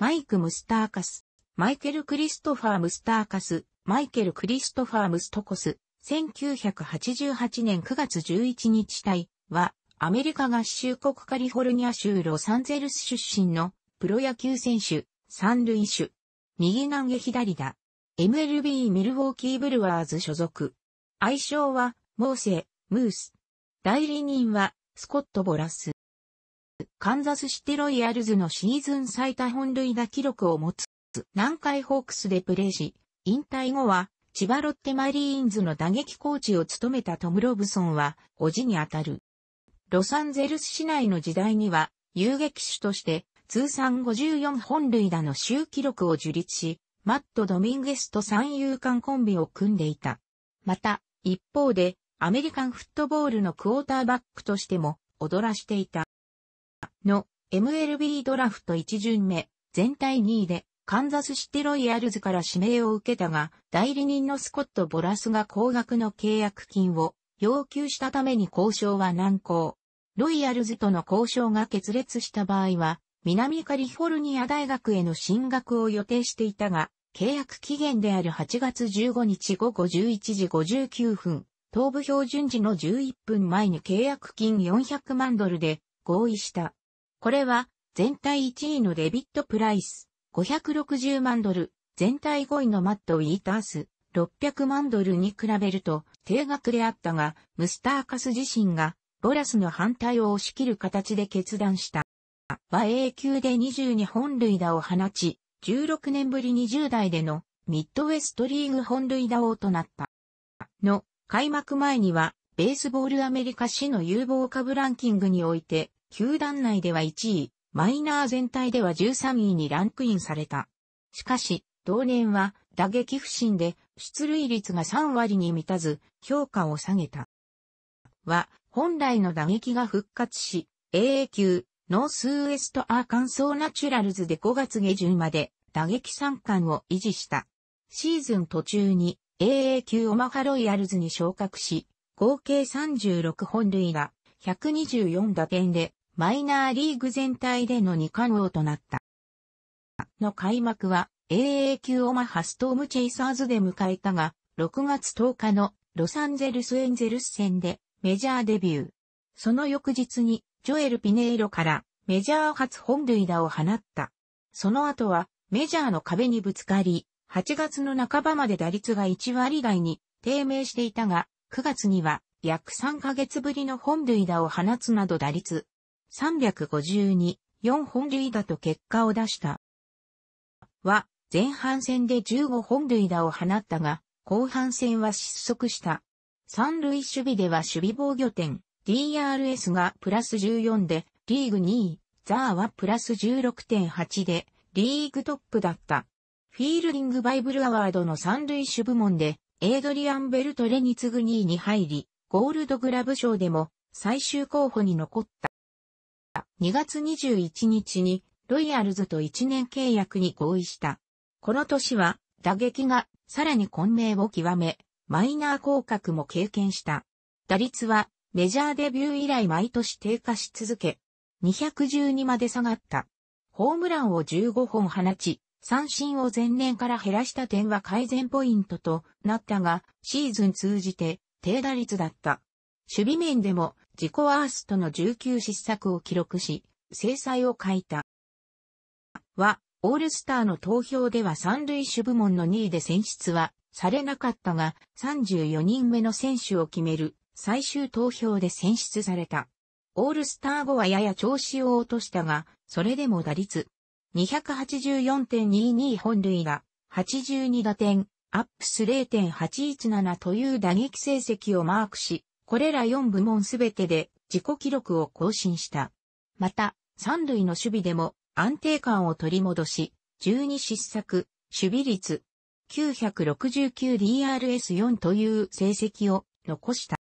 マイク・ムスターカス、マイケル・クリストファー・ムスターカス、マイケル・クリストファー・ムストコス、1988年9月11日隊は、アメリカ合衆国カリフォルニア州ロサンゼルス出身のプロ野球選手、三塁手。右投げ左打。MLB ミルウォーキーブルワーズ所属。愛称は、モーセ、ムース。代理人は、スコット・ボラス。カンザスシティロイヤルズのシーズン最多本塁打記録を持つ、南海ホークスでプレーし、引退後は、千葉ロッテマリーンズの打撃コーチを務めたトム・ロブソンは、おじにあたる。ロサンゼルス市内の時代には、遊撃手として、通算54本塁打の周記録を樹立し、マット・ドミンゲスと三遊間コンビを組んでいた。また、一方で、アメリカンフットボールのクォーターバックとしても、踊らしていた。の MLB ドラフト1巡目、全体2位で、カンザスシテロイヤルズから指名を受けたが、代理人のスコット・ボラスが高額の契約金を要求したために交渉は難航。ロイヤルズとの交渉が決裂した場合は、南カリフォルニア大学への進学を予定していたが、契約期限である8月15日午後11時59分、東部標準時の11分前に契約金400万ドルで合意した。これは、全体1位のデビット・プライス、560万ドル、全体5位のマット・ウィータース、600万ドルに比べると、定額であったが、ムスターカス自身が、ボラスの反対を押し切る形で決断した。和英級で22本塁打を放ち、16年ぶり20代でのミッドウェストリーグ本塁打王となった。の、開幕前には、ベースボールアメリカ市の有望株ランキングにおいて、球団内では1位、マイナー全体では13位にランクインされた。しかし、同年は打撃不振で出塁率が3割に満たず評価を下げた。は、本来の打撃が復活し、AA 級、ノースウエストアーカンソーナチュラルズで5月下旬まで打撃三冠を維持した。シーズン途中に AA 級オマハロイヤルズに昇格し、合計36本塁打、124打点でマイナーリーグ全体での二冠王となった。の開幕は AA 級オマハストームチェイサーズで迎えたが、6月10日のロサンゼルスエンゼルス戦でメジャーデビュー。その翌日にジョエル・ピネイロからメジャー初本塁打を放った。その後はメジャーの壁にぶつかり、8月の半ばまで打率が1割台に低迷していたが、9月には約3ヶ月ぶりの本塁打を放つなど打率352、4本塁打と結果を出した。は、前半戦で15本塁打を放ったが、後半戦は失速した。三塁守備では守備防御点、DRS がプラス14で、リーグ2位、ザーはプラス16.8で、リーグトップだった。フィールディングバイブルアワードの三塁手部門で、エイドリアン・ベルトレに次ぐ2位に入り、ゴールドグラブ賞でも最終候補に残った。2月21日にロイヤルズと1年契約に合意した。この年は打撃がさらに混迷を極め、マイナー降格も経験した。打率はメジャーデビュー以来毎年低下し続け、212まで下がった。ホームランを15本放ち、三振を前年から減らした点は改善ポイントとなったが、シーズン通じて低打率だった。守備面でも自己ワーストの19失策を記録し、制裁を書いた。は、オールスターの投票では三塁手部門の2位で選出はされなかったが、34人目の選手を決める最終投票で選出された。オールスター後はやや調子を落としたが、それでも打率284.22本塁打、82打点、アップス0.817という打撃成績をマークし、これら4部門すべてで自己記録を更新した。また、三塁の守備でも安定感を取り戻し、12失策、守備率 969DRS4 という成績を残した。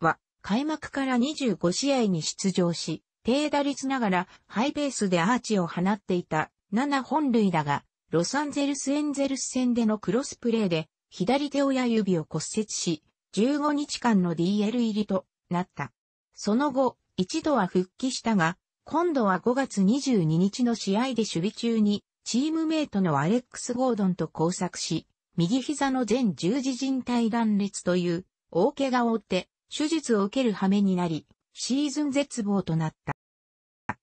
は、開幕から25試合に出場し、低打率ながらハイペースでアーチを放っていた7本塁だが、ロサンゼルスエンゼルス戦でのクロスプレーで左手親指を骨折し、15日間の DL 入りとなった。その後、一度は復帰したが、今度は5月22日の試合で守備中に、チームメイトのアレックス・ゴードンと交錯し、右膝の全十字靭帯断裂という大怪我を負って手術を受ける羽目になり、シーズン絶望となった。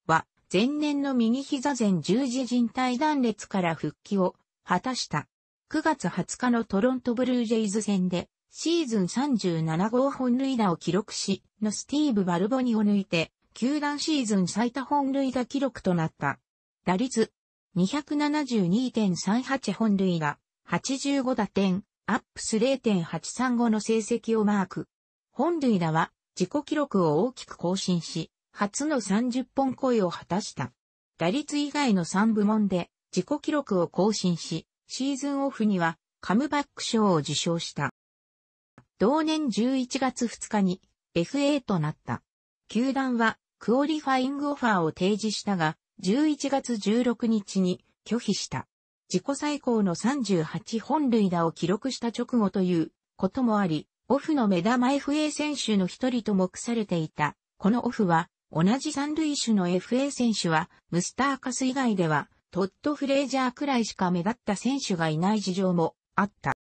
は、前年の右膝前十字靭帯断裂から復帰を果たした。9月20日のトロントブルージェイズ戦でシーズン37号本塁打を記録し、のスティーブ・バルボニを抜いて、球団シーズン最多本塁打記録となった。打率272.38本塁打、85打点、アップス0.835の成績をマーク。本塁打は自己記録を大きく更新し、初の30本超えを果たした。打率以外の3部門で自己記録を更新し、シーズンオフにはカムバック賞を受賞した。同年11月2日に FA となった。球団はクオリファイングオファーを提示したが、11月16日に拒否した。自己最高の38本塁打を記録した直後ということもあり、オフの目玉 FA 選手の一人と目されていた。このオフは、同じ三塁手の FA 選手は、ムスターカス以外では、トッド・フレージャーくらいしか目立った選手がいない事情もあった。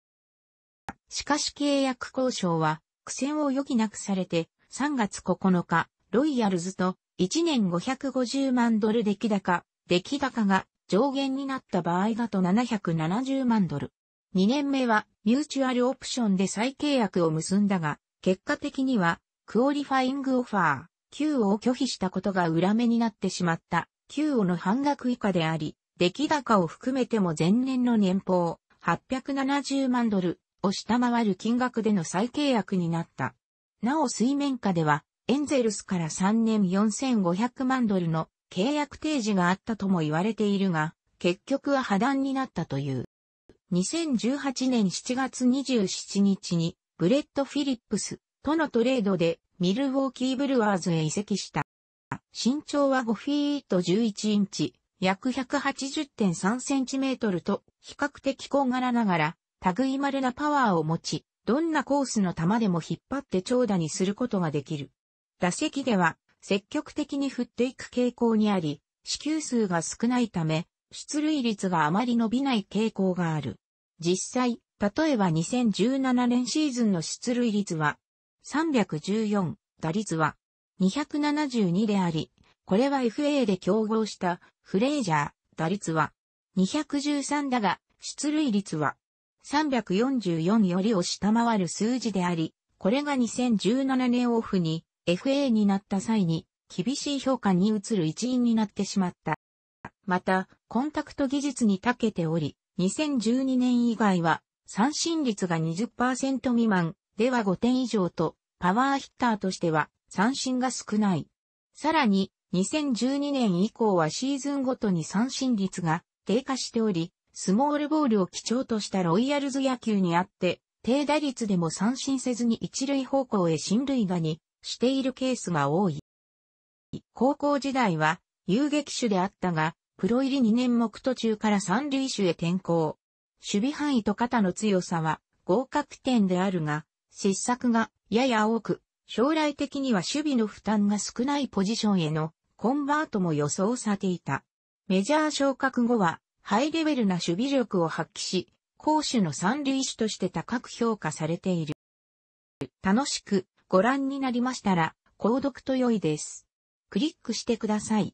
しかし契約交渉は苦戦を余儀なくされて3月9日、ロイヤルズと1年550万ドル出来高、出来高が上限になった場合だと770万ドル。2年目はミューチュアルオプションで再契約を結んだが、結果的にはクオリファイングオファー Q を拒否したことが裏目になってしまった Q をの半額以下であり、出来高を含めても前年の年俸870万ドル、を下回る金額での再契約になった。なお水面下では、エンゼルスから3年4500万ドルの契約提示があったとも言われているが、結局は破談になったという。2018年7月27日に、ブレッド・フィリップスとのトレードでミルウォーキー・ブルワーズへ移籍した。身長は5フィート11インチ、約180.3センチメートルと比較的小柄ながら類まれなパワーを持ち、どんなコースの球でも引っ張って長打にすることができる。打席では、積極的に振っていく傾向にあり、支給数が少ないため、出塁率があまり伸びない傾向がある。実際、例えば2017年シーズンの出塁率は314、打率は272であり、これは FA で競合したフレージャー、打率は213だが、出塁率は344よりを下回る数字であり、これが2017年オフに FA になった際に厳しい評価に移る一因になってしまった。また、コンタクト技術に長けており、2012年以外は三振率が20%未満では5点以上と、パワーヒッターとしては三振が少ない。さらに、2012年以降はシーズンごとに三振率が低下しており、スモールボールを基調としたロイヤルズ野球にあって、低打率でも三振せずに一塁方向へ進塁打にしているケースが多い。高校時代は遊撃手であったが、プロ入り2年目途中から三塁手へ転向。守備範囲と肩の強さは合格点であるが、失策がやや多く、将来的には守備の負担が少ないポジションへのコンバートも予想されていた。メジャー昇格後はハイレベルな守備力を発揮し、攻守の三塁手として高く評価されている。楽しくご覧になりましたら、購読と良いです。クリックしてください。